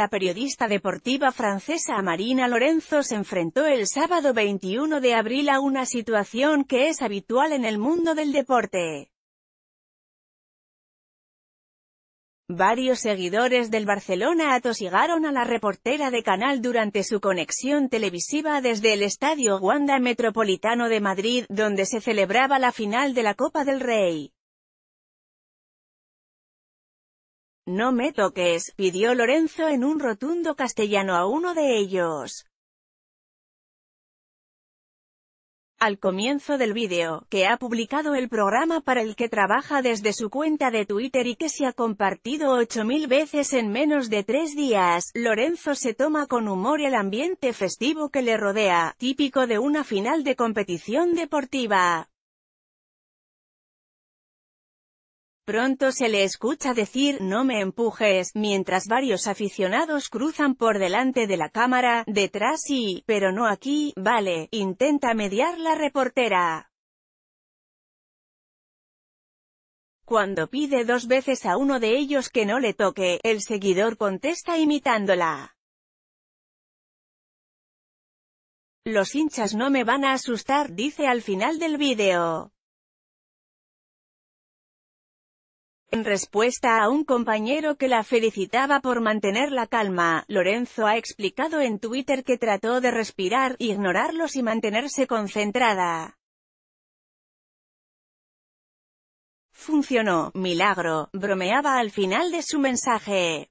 La periodista deportiva francesa Marina Lorenzo se enfrentó el sábado 21 de abril a una situación que es habitual en el mundo del deporte. Varios seguidores del Barcelona atosigaron a la reportera de Canal durante su conexión televisiva desde el Estadio Wanda Metropolitano de Madrid, donde se celebraba la final de la Copa del Rey. No me toques, pidió Lorenzo en un rotundo castellano a uno de ellos. Al comienzo del vídeo, que ha publicado el programa para el que trabaja desde su cuenta de Twitter y que se ha compartido 8.000 veces en menos de tres días, Lorenzo se toma con humor el ambiente festivo que le rodea, típico de una final de competición deportiva. Pronto se le escucha decir «no me empujes», mientras varios aficionados cruzan por delante de la cámara, detrás y «pero no aquí, vale», intenta mediar la reportera. Cuando pide dos veces a uno de ellos que no le toque, el seguidor contesta imitándola. Los hinchas no me van a asustar, dice al final del vídeo. En respuesta a un compañero que la felicitaba por mantener la calma, Lorenzo ha explicado en Twitter que trató de respirar, ignorarlos y mantenerse concentrada. Funcionó, milagro, bromeaba al final de su mensaje.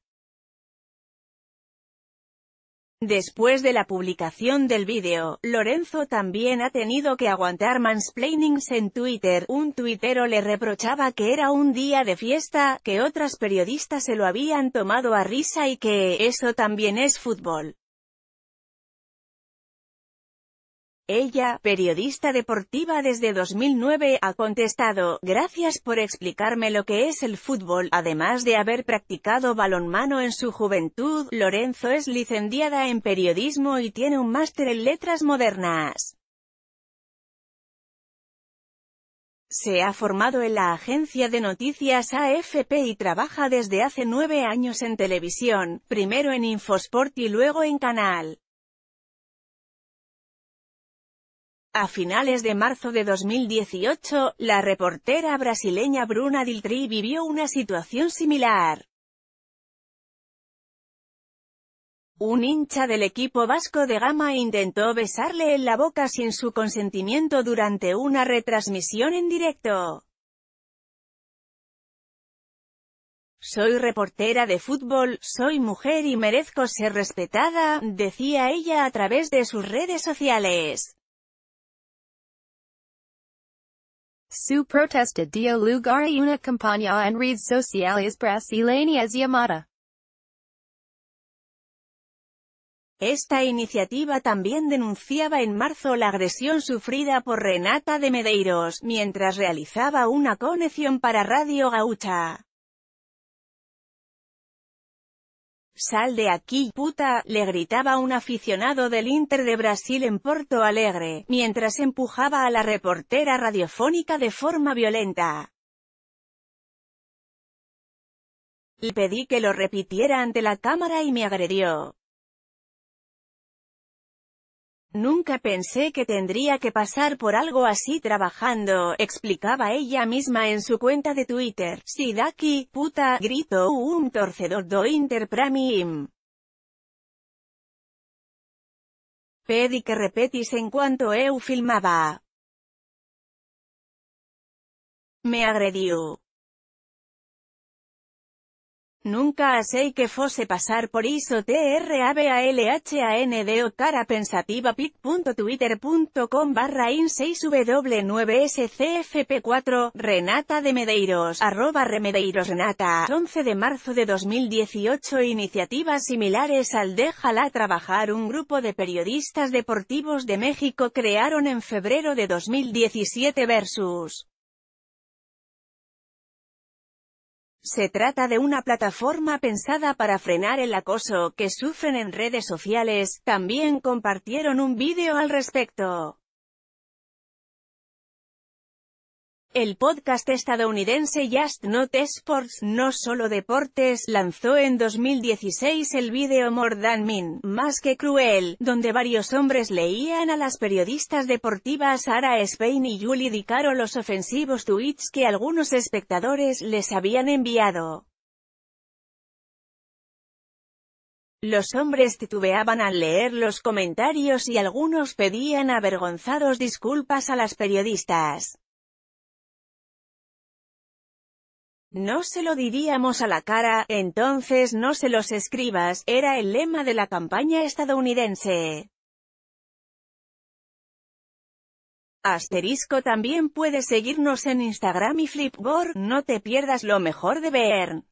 Después de la publicación del vídeo, Lorenzo también ha tenido que aguantar mansplainings en Twitter. Un tuitero le reprochaba que era un día de fiesta, que otras periodistas se lo habían tomado a risa y que, eso también es fútbol. Ella, periodista deportiva desde 2009, ha contestado, gracias por explicarme lo que es el fútbol, además de haber practicado balonmano en su juventud, Lorenzo es licenciada en periodismo y tiene un máster en letras modernas. Se ha formado en la agencia de noticias AFP y trabaja desde hace nueve años en televisión, primero en Infosport y luego en Canal. A finales de marzo de 2018, la reportera brasileña Bruna Diltry vivió una situación similar. Un hincha del equipo vasco de Gama intentó besarle en la boca sin su consentimiento durante una retransmisión en directo. Soy reportera de fútbol, soy mujer y merezco ser respetada, decía ella a través de sus redes sociales. Su dio lugar una campaña en redes sociales brasileñas Esta iniciativa también denunciaba en marzo la agresión sufrida por Renata de Medeiros, mientras realizaba una conexión para Radio Gaucha. ¡Sal de aquí, puta! le gritaba un aficionado del Inter de Brasil en Porto Alegre, mientras empujaba a la reportera radiofónica de forma violenta. Le pedí que lo repitiera ante la cámara y me agredió. Nunca pensé que tendría que pasar por algo así trabajando, explicaba ella misma en su cuenta de Twitter. Sidaki, puta, gritó un torcedor do interpramim. Pedi que repetis en cuanto eu filmaba. Me agredió. Nunca sé que fose pasar por iso TRABALHANDO cara pensativa pic.twitter.com barra in 6w9scfp4, Renata de Medeiros, arroba remedeiros Renata, 11 de marzo de 2018 Iniciativas similares al Déjala Trabajar un grupo de periodistas deportivos de México crearon en febrero de 2017 versus Se trata de una plataforma pensada para frenar el acoso que sufren en redes sociales, también compartieron un vídeo al respecto. El podcast estadounidense Just Not Sports, no solo deportes, lanzó en 2016 el video More Than Mean, más que cruel, donde varios hombres leían a las periodistas deportivas Sarah Spain y Julie DiCaro los ofensivos tweets que algunos espectadores les habían enviado. Los hombres titubeaban al leer los comentarios y algunos pedían avergonzados disculpas a las periodistas. No se lo diríamos a la cara, entonces no se los escribas, era el lema de la campaña estadounidense. Asterisco también puedes seguirnos en Instagram y Flipboard, no te pierdas lo mejor de ver.